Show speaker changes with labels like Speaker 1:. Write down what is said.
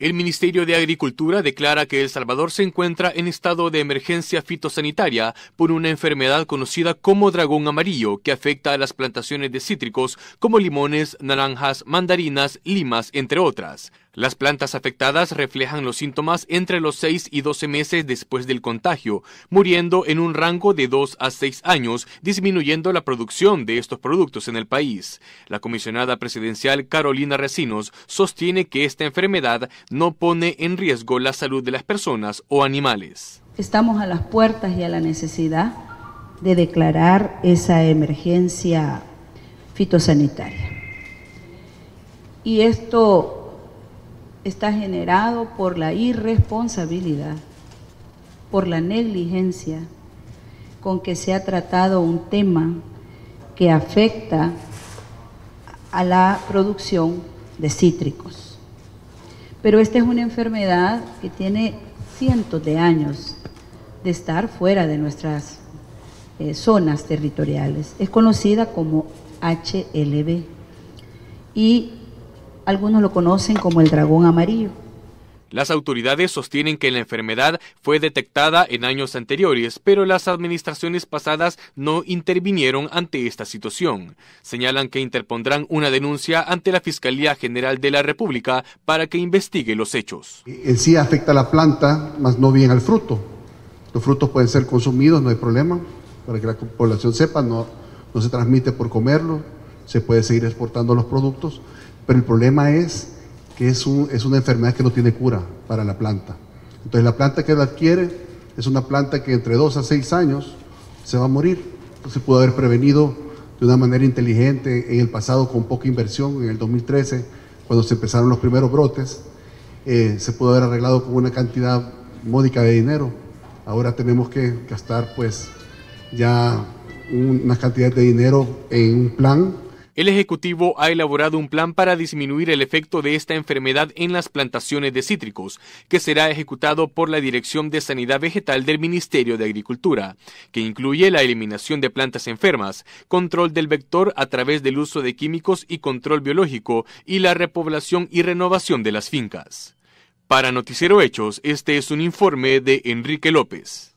Speaker 1: El Ministerio de Agricultura declara que El Salvador se encuentra en estado de emergencia fitosanitaria por una enfermedad conocida como dragón amarillo que afecta a las plantaciones de cítricos como limones, naranjas, mandarinas, limas, entre otras. Las plantas afectadas reflejan los síntomas entre los 6 y 12 meses después del contagio, muriendo en un rango de 2 a 6 años, disminuyendo la producción de estos productos en el país. La comisionada presidencial Carolina Recinos sostiene que esta enfermedad no pone en riesgo la salud de las personas o animales.
Speaker 2: Estamos a las puertas y a la necesidad de declarar esa emergencia fitosanitaria. Y esto está generado por la irresponsabilidad, por la negligencia con que se ha tratado un tema que afecta a la producción de cítricos. Pero esta es una enfermedad que tiene cientos de años de estar fuera de nuestras eh, zonas territoriales. Es conocida como HLB y algunos lo conocen como el dragón amarillo.
Speaker 1: Las autoridades sostienen que la enfermedad fue detectada en años anteriores, pero las administraciones pasadas no intervinieron ante esta situación. Señalan que interpondrán una denuncia ante la Fiscalía General de la República para que investigue los hechos.
Speaker 3: En sí afecta a la planta, más no bien al fruto. Los frutos pueden ser consumidos, no hay problema, para que la población sepa, no, no se transmite por comerlo, se puede seguir exportando los productos, pero el problema es que es, una enfermedad que no tiene cura para la planta. Entonces la planta que la adquiere es una planta que entre dos a seis años se va a morir. Se pudo haber prevenido de una manera inteligente en el pasado con poca inversión, en el 2013, cuando se empezaron los primeros brotes, eh, se pudo haber arreglado con una cantidad módica de dinero. Ahora tenemos que gastar pues ya una cantidad de dinero en un plan
Speaker 1: el Ejecutivo ha elaborado un plan para disminuir el efecto de esta enfermedad en las plantaciones de cítricos, que será ejecutado por la Dirección de Sanidad Vegetal del Ministerio de Agricultura, que incluye la eliminación de plantas enfermas, control del vector a través del uso de químicos y control biológico y la repoblación y renovación de las fincas. Para Noticiero Hechos, este es un informe de Enrique López.